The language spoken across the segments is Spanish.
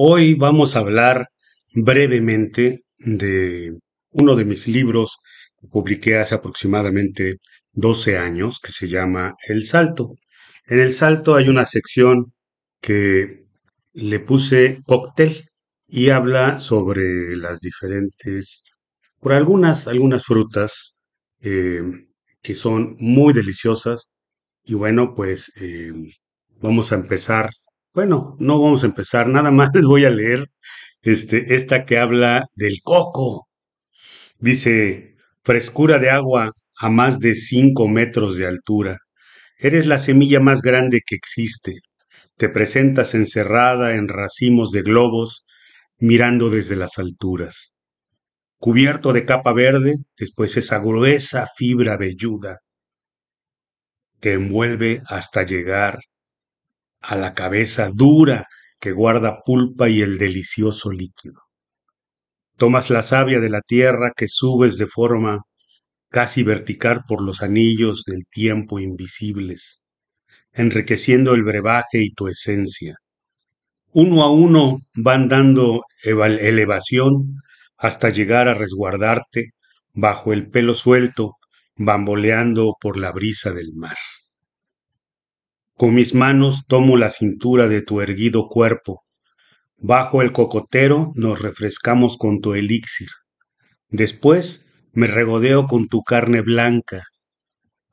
Hoy vamos a hablar brevemente de uno de mis libros que publiqué hace aproximadamente 12 años, que se llama El Salto. En El Salto hay una sección que le puse cóctel y habla sobre las diferentes, por algunas, algunas frutas eh, que son muy deliciosas. Y bueno, pues eh, vamos a empezar bueno, no vamos a empezar, nada más les voy a leer este, esta que habla del coco. Dice, frescura de agua a más de cinco metros de altura. Eres la semilla más grande que existe. Te presentas encerrada en racimos de globos, mirando desde las alturas. Cubierto de capa verde, después esa gruesa fibra velluda te envuelve hasta llegar a la cabeza dura que guarda pulpa y el delicioso líquido. Tomas la savia de la tierra que subes de forma casi vertical por los anillos del tiempo invisibles, enriqueciendo el brebaje y tu esencia. Uno a uno van dando elevación hasta llegar a resguardarte bajo el pelo suelto, bamboleando por la brisa del mar. Con mis manos tomo la cintura de tu erguido cuerpo. Bajo el cocotero nos refrescamos con tu elixir. Después me regodeo con tu carne blanca,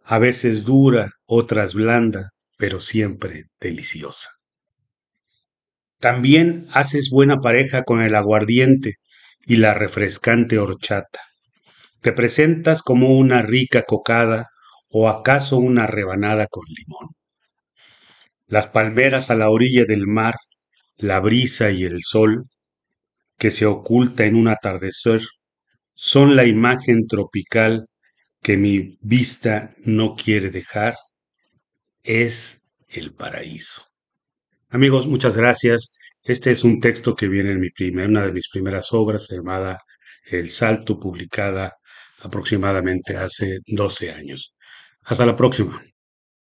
a veces dura, otras blanda, pero siempre deliciosa. También haces buena pareja con el aguardiente y la refrescante horchata. Te presentas como una rica cocada o acaso una rebanada con limón las palmeras a la orilla del mar, la brisa y el sol, que se oculta en un atardecer, son la imagen tropical que mi vista no quiere dejar, es el paraíso. Amigos, muchas gracias. Este es un texto que viene en mi una de mis primeras obras llamada El Salto, publicada aproximadamente hace 12 años. Hasta la próxima.